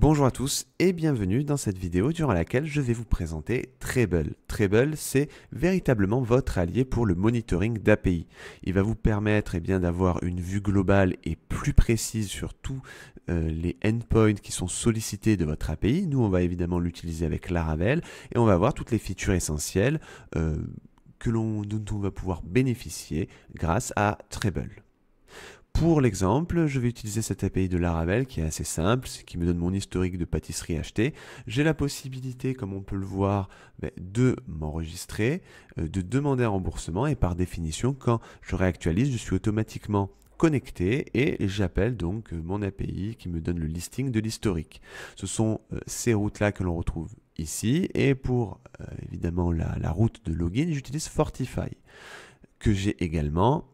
Bonjour à tous et bienvenue dans cette vidéo durant laquelle je vais vous présenter Treble. Treble, c'est véritablement votre allié pour le monitoring d'API. Il va vous permettre eh d'avoir une vue globale et plus précise sur tous euh, les endpoints qui sont sollicités de votre API. Nous, on va évidemment l'utiliser avec Laravel et on va voir toutes les features essentielles euh, que l'on, dont on va pouvoir bénéficier grâce à Treble. Pour l'exemple, je vais utiliser cette API de Laravel qui est assez simple, qui me donne mon historique de pâtisserie achetée. J'ai la possibilité, comme on peut le voir, de m'enregistrer, euh, de demander un remboursement et par définition, quand je réactualise, je suis automatiquement connecté et j'appelle donc euh, mon API qui me donne le listing de l'historique. Ce sont euh, ces routes-là que l'on retrouve ici et pour évidemment la, la route de login, j'utilise Fortify que j'ai également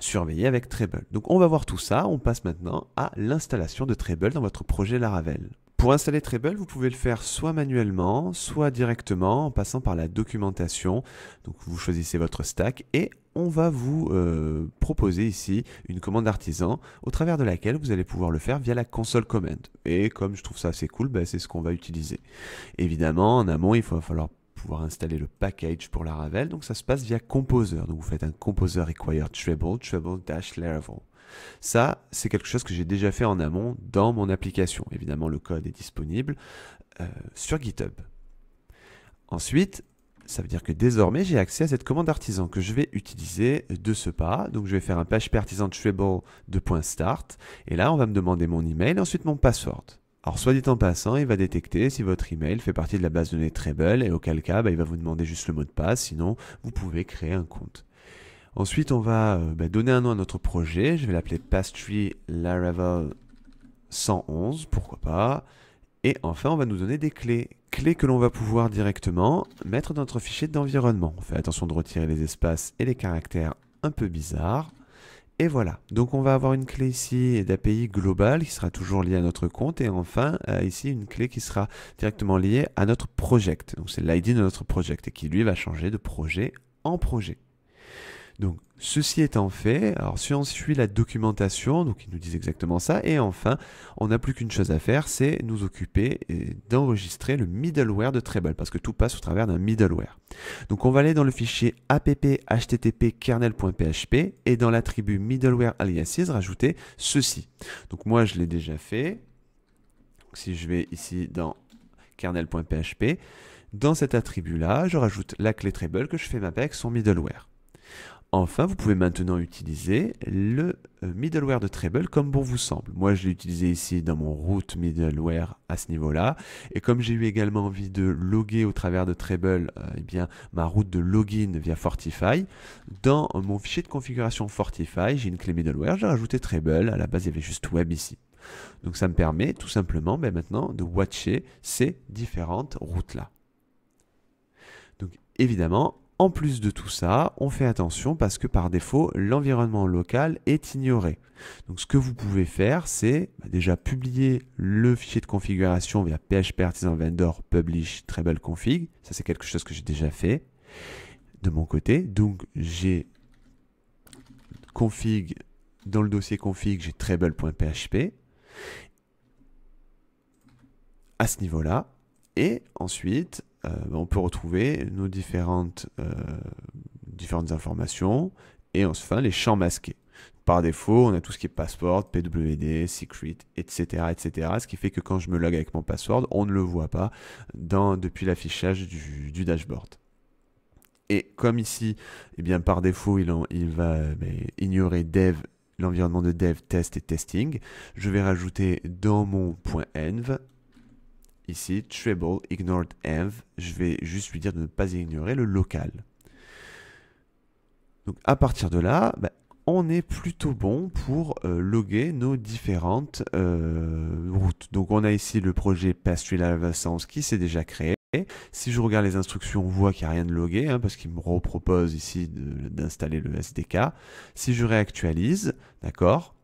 surveiller avec Treble. Donc on va voir tout ça, on passe maintenant à l'installation de Treble dans votre projet Laravel. Pour installer Treble, vous pouvez le faire soit manuellement, soit directement en passant par la documentation. Donc vous choisissez votre stack et on va vous euh, proposer ici une commande artisan au travers de laquelle vous allez pouvoir le faire via la console command. Et comme je trouve ça assez cool, bah, c'est ce qu'on va utiliser. Évidemment, en amont, il va falloir pouvoir installer le package pour la Ravel. Donc ça se passe via Composer. Donc vous faites un Composer require treble, treble-laravel. Ça, c'est quelque chose que j'ai déjà fait en amont dans mon application. Évidemment, le code est disponible euh, sur GitHub. Ensuite, ça veut dire que désormais, j'ai accès à cette commande artisan que je vais utiliser de ce pas. Donc, je vais faire un PHP artisan treble de point start. Et là, on va me demander mon email et ensuite mon password. Alors, soit dit en passant, il va détecter si votre email fait partie de la base de données Treble et auquel cas, bah, il va vous demander juste le mot de passe, sinon vous pouvez créer un compte. Ensuite, on va euh, bah, donner un nom à notre projet. Je vais l'appeler Pastry Laravel 111, pourquoi pas. Et enfin, on va nous donner des clés. Clés que l'on va pouvoir directement mettre dans notre fichier d'environnement. On fait attention de retirer les espaces et les caractères un peu bizarres. Et voilà, donc on va avoir une clé ici d'API globale qui sera toujours liée à notre compte et enfin euh, ici une clé qui sera directement liée à notre projet. Donc c'est l'ID de notre project et qui lui va changer de projet en projet. Donc, ceci étant fait, alors si on suit la documentation, donc ils nous disent exactement ça, et enfin, on n'a plus qu'une chose à faire, c'est nous occuper d'enregistrer le middleware de Treble, parce que tout passe au travers d'un middleware. Donc, on va aller dans le fichier app http et dans l'attribut middleware aliases rajouter ceci. Donc, moi, je l'ai déjà fait. si je vais ici dans kernel.php, dans cet attribut-là, je rajoute la clé Treble que je fais ma avec son middleware. Enfin, vous pouvez maintenant utiliser le euh, middleware de Treble comme bon vous semble. Moi, je l'ai utilisé ici dans mon route middleware à ce niveau-là. Et comme j'ai eu également envie de loguer au travers de Treble euh, eh bien, ma route de login via Fortify, dans mon fichier de configuration Fortify, j'ai une clé middleware, j'ai rajouté Treble. À la base, il y avait juste Web ici. Donc ça me permet tout simplement ben, maintenant de watcher ces différentes routes-là. Donc évidemment, en plus de tout ça, on fait attention parce que par défaut, l'environnement local est ignoré. Donc ce que vous pouvez faire, c'est bah, déjà publier le fichier de configuration via PHP Artisan Vendor Publish très Config. Ça, c'est quelque chose que j'ai déjà fait de mon côté. Donc j'ai config, dans le dossier config, j'ai treble.php à ce niveau-là. Et ensuite, euh, on peut retrouver nos différentes, euh, informations et on se les champs masqués. Par défaut, on a tout ce qui est password, PWD, secret, etc., etc. Ce qui fait que quand je me log avec mon password, on ne le voit pas depuis l'affichage du, dashboard. Et comme ici, eh bien, par défaut, il, va ben, ignorer dev, l'environnement de dev, test et testing, je vais rajouter dans mon .env Ici, treble ignored env. Je vais juste lui dire de ne pas ignorer le local. Donc à partir de là, ben, on est plutôt bon pour euh, loguer nos différentes euh, routes. Donc on a ici le projet Pastry qui s'est déjà créé. Si je regarde les instructions, on voit qu'il n'y a rien de logué, hein, parce qu'il me repropose ici d'installer le SDK. Si je réactualise, d'accord,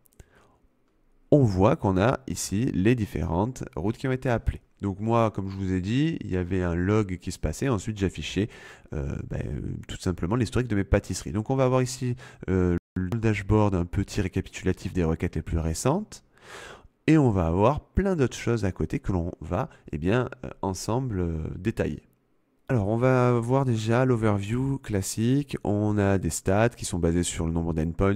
on voit qu'on a ici les différentes routes qui ont été appelées. Donc moi, comme je vous ai dit, il y avait un log qui se passait. Ensuite, j'affichais euh, ben, tout simplement l'historique de mes pâtisseries. Donc on va avoir ici euh, le dashboard, un petit récapitulatif des requêtes les plus récentes. Et on va avoir plein d'autres choses à côté que l'on va eh bien, euh, ensemble détailler. Alors, on va voir déjà l'overview classique. On a des stats qui sont basés sur le nombre d'endpoints,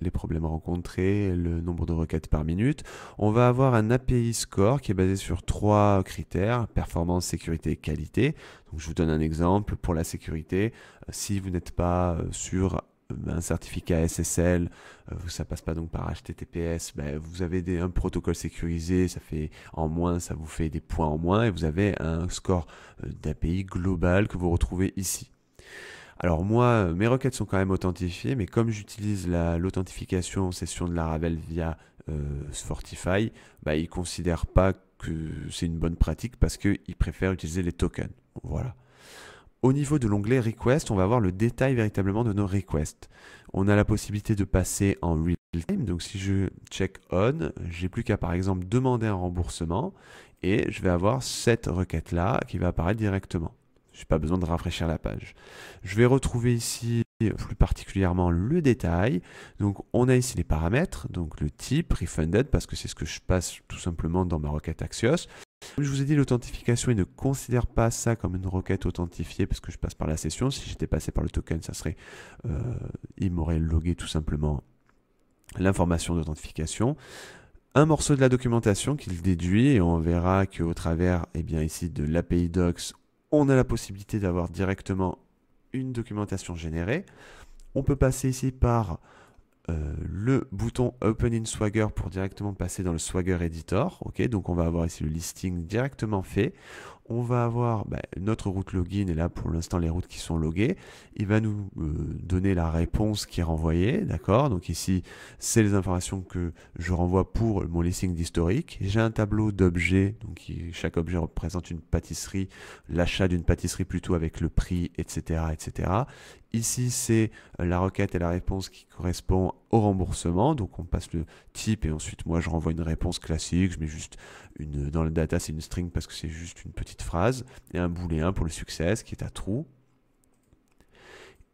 les, problèmes rencontrés, le nombre de requêtes par minute. On va avoir un API score qui est basé sur trois critères, performance, sécurité et qualité. Donc, je vous donne un exemple. Pour la sécurité, euh, si vous n'êtes pas euh, sur euh, un certificat SSL, euh, ça passe pas donc par HTTPS, ben, vous avez un protocole sécurisé, ça fait en moins, ça vous fait des points en moins, et vous avez un score euh, d'API global que vous retrouvez ici. Alors moi, mes requêtes sont quand même authentifiées, mais comme j'utilise l'authentification en session de Laravel via euh, Fortify, ben, ils ne considèrent pas que c'est une bonne pratique parce qu'ils préfèrent utiliser les tokens. Voilà. Au niveau de l'onglet Request, on va voir le détail véritablement de nos requests. On a la possibilité de passer en real time. Donc si je check on, j'ai plus qu'à par exemple demander un remboursement et je vais avoir cette requête là qui va apparaître directement. Je n'ai pas besoin de rafraîchir la page. Je vais retrouver ici plus particulièrement le détail. Donc on a ici les paramètres, donc le type, refunded, parce que c'est ce que je passe tout simplement dans ma requête Axios. Comme je vous ai dit, l'authentification, il ne considère pas ça comme une requête authentifiée parce que je passe par la session. Si j'étais passé par le token, ça serait, euh, il m'aurait logué tout simplement l'information d'authentification. Un morceau de la documentation qu'il déduit et on verra qu'au travers, eh bien ici, de l'API Docs, on a la possibilité d'avoir directement une documentation générée. On peut passer ici par euh, le bouton Open in Swagger pour directement passer dans le Swagger Editor. Ok, donc on va avoir ici le listing directement fait on va avoir bah, notre route login, et là pour l'instant les routes qui sont loguées, il va nous euh, donner la réponse qui est renvoyée, d'accord Donc ici, c'est les informations que je renvoie pour mon listing d'historique. J'ai un tableau d'objets, donc chaque objet représente une pâtisserie, l'achat d'une pâtisserie plutôt avec le prix, etc. etc. Ici, c'est la requête et la réponse qui correspond au remboursement. Donc on passe le type et ensuite moi je renvoie une réponse classique. Je mets juste une dans le data c'est une string parce que c'est juste une petite phrase et un booléen pour le succès qui est à true.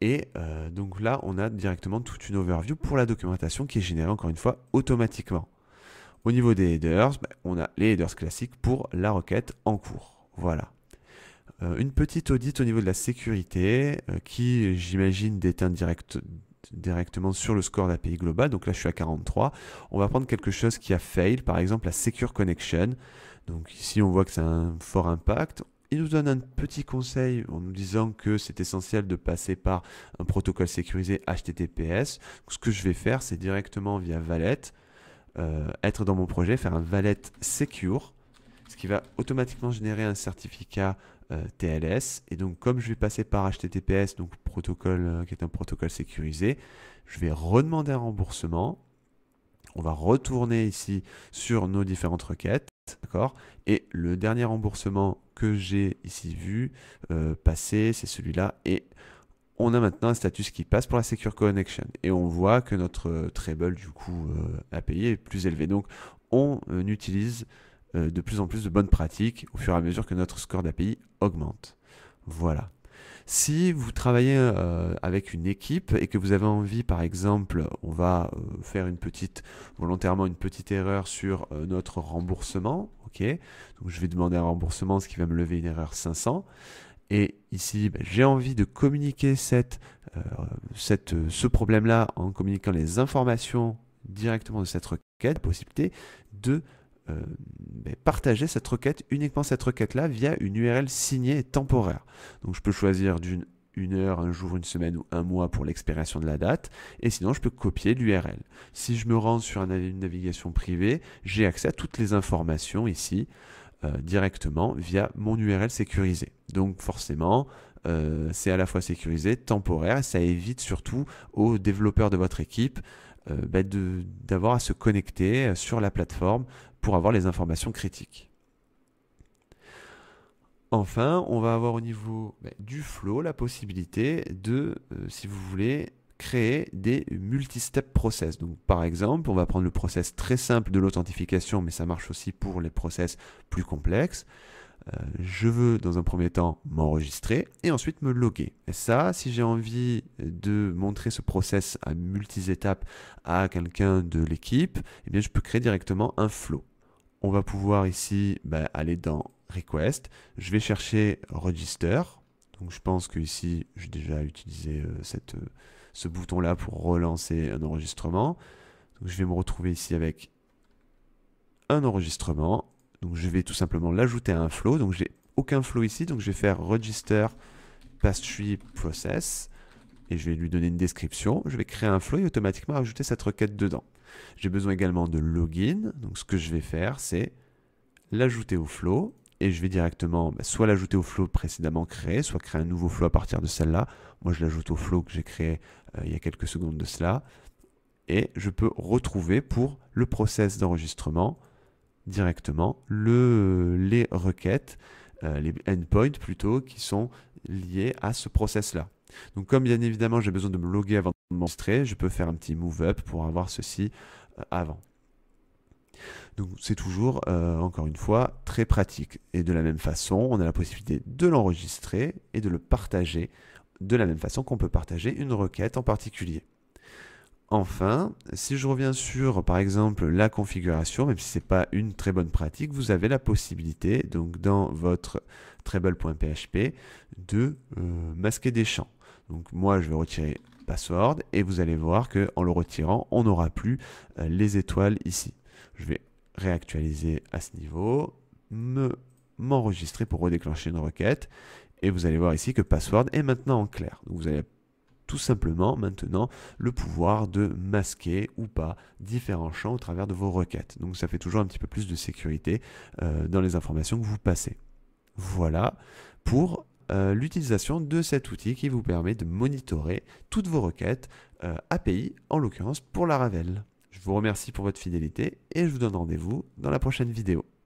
Et euh, donc là on a directement toute une overview pour la documentation qui est générée encore une fois automatiquement. Au niveau des headers, bah, on a les headers classiques pour la requête en cours. Voilà euh, une petite audite au niveau de la sécurité euh, qui, j'imagine, est indirect directement sur le score d'API global. Donc là, je suis à 43. On va prendre quelque chose qui a fail, par exemple la Secure Connection. Donc ici, on voit que c'est un fort impact. Il nous donne un petit conseil en nous disant que c'est essentiel de passer par un protocole sécurisé HTTPS. ce que je vais faire, c'est directement via valette euh, être dans mon projet, faire un Valet Secure, ce qui va automatiquement générer un certificat euh, TLS. Et donc, comme je vais passer par HTTPS, donc protocole euh, qui est un protocole sécurisé, je vais redemander un remboursement. On va retourner ici sur nos différentes requêtes. D'accord Et le dernier remboursement que j'ai ici vu euh, passer, c'est celui-là. Et on a maintenant un status qui passe pour la Secure Connection. Et on voit que notre treble, du coup, à API est plus élevé. Donc, on utilise euh, de plus en plus de bonnes pratiques au fur et à mesure que notre score d'API augmente. Voilà. Si vous travaillez euh, avec une équipe et que vous avez envie, par exemple, on va euh, faire une petite, volontairement une petite erreur sur notre remboursement, ok Donc je vais demander un remboursement, ce qui va me lever une erreur 500. Et ici, ben, j'ai envie de communiquer cette, cette, ce problème-là en communiquant les informations directement de cette requête, possibilité de euh, partager cette requête, uniquement cette requête-là, via une URL signée et temporaire. Donc je peux choisir d'une une heure, un jour, une semaine ou un mois pour l'expiration de la date, et sinon je peux copier l'URL. Si je me rends sur une navigation privée, j'ai accès à toutes les informations ici euh, directement via mon URL sécurisé. Donc forcément, euh, c'est à la fois sécurisé, temporaire, et ça évite surtout aux développeurs de votre équipe euh, bah, d'avoir à se connecter euh, sur la plateforme pour avoir les informations critiques. Enfin, on va avoir au niveau bah, du flow la possibilité de, euh, si vous voulez, créer des multi-step process. Donc, par exemple, on va prendre le process très simple de l'authentification, mais ça marche aussi pour les process plus complexes. Euh, je veux dans un premier temps m'enregistrer et ensuite me loguer. Et ça, si j'ai envie de montrer ce process à multi-étapes à quelqu'un de l'équipe, eh bien je peux créer directement un flow. On va pouvoir ici bah, aller dans Request. Je vais chercher Register. Donc je pense que ici j'ai déjà utilisé euh, euh, ce bouton-là pour relancer un enregistrement. Donc je vais me retrouver ici avec un enregistrement donc je vais tout simplement l'ajouter à un flow. Donc j'ai aucun flow ici, donc je vais faire register pastry process et je vais lui donner une description. Je vais créer un flow et automatiquement ajouter cette requête dedans. J'ai besoin également de login. Donc ce que je vais faire, c'est l'ajouter au flow et je vais directement bah, soit l'ajouter au flow précédemment créé, soit créer un nouveau flow à partir de celle-là. Moi, je l'ajoute au flow que j'ai créé euh, il y a quelques secondes de cela. Et je peux retrouver pour le process d'enregistrement directement le, les requêtes, euh, les endpoints plutôt, qui sont liés à ce process-là. Donc comme bien évidemment j'ai besoin de me loguer avant de montrer, je peux faire un petit move-up pour avoir ceci euh, avant. Donc c'est toujours, euh, encore une fois, très pratique. Et de la même façon, on a la possibilité de l'enregistrer et de le partager de la même façon qu'on peut partager une requête en particulier. Enfin, si je reviens sur par exemple la configuration, même si ce n'est pas une très bonne pratique, vous avez la possibilité donc dans votre treble.php de euh, masquer des champs. Donc moi je vais retirer password et vous allez voir que en le retirant, on n'aura plus euh, les étoiles ici. Je vais réactualiser à ce niveau, me m'enregistrer pour redéclencher une requête et vous allez voir ici que password est maintenant en clair. vous allez tout simplement maintenant le pouvoir de masquer ou pas différents champs au travers de vos requêtes. Donc ça fait toujours un petit peu plus de sécurité euh, dans les informations que vous passez. Voilà pour euh, l'utilisation de cet outil qui vous permet de monitorer toutes vos requêtes euh, API, en l'occurrence pour la Ravel Je vous remercie pour votre fidélité et je vous donne rendez-vous dans la prochaine vidéo.